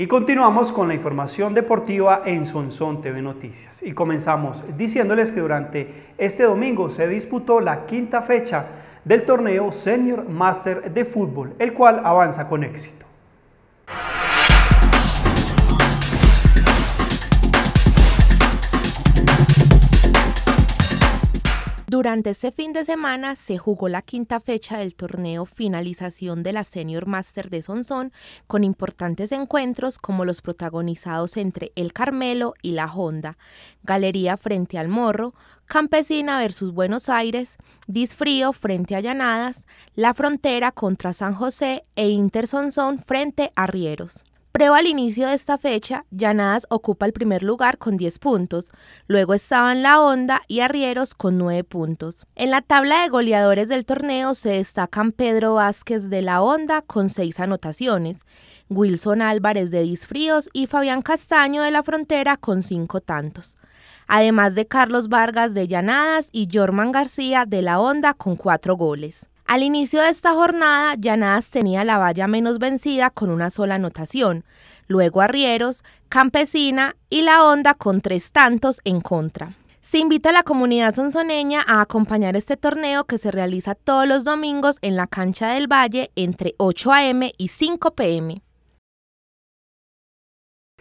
Y continuamos con la información deportiva en Sonson TV Noticias. Y comenzamos diciéndoles que durante este domingo se disputó la quinta fecha del torneo Senior Master de Fútbol, el cual avanza con éxito. Durante este fin de semana se jugó la quinta fecha del torneo finalización de la Senior Master de Sonsón con importantes encuentros como los protagonizados entre El Carmelo y La Honda, Galería frente al Morro, Campesina versus Buenos Aires, Disfrío frente a Llanadas, La Frontera contra San José e Inter Sonsón frente a Rieros. Previo al inicio de esta fecha, Llanadas ocupa el primer lugar con 10 puntos, luego estaban La Honda y Arrieros con 9 puntos. En la tabla de goleadores del torneo se destacan Pedro Vázquez de La Honda con 6 anotaciones, Wilson Álvarez de Disfríos y Fabián Castaño de La Frontera con 5 tantos, además de Carlos Vargas de Llanadas y Jorman García de La Honda con 4 goles. Al inicio de esta jornada, Llanadas tenía la valla menos vencida con una sola anotación, luego Arrieros, Campesina y La Onda con tres tantos en contra. Se invita a la comunidad sonzoneña a acompañar este torneo que se realiza todos los domingos en la cancha del Valle entre 8 a.m. y 5 p.m.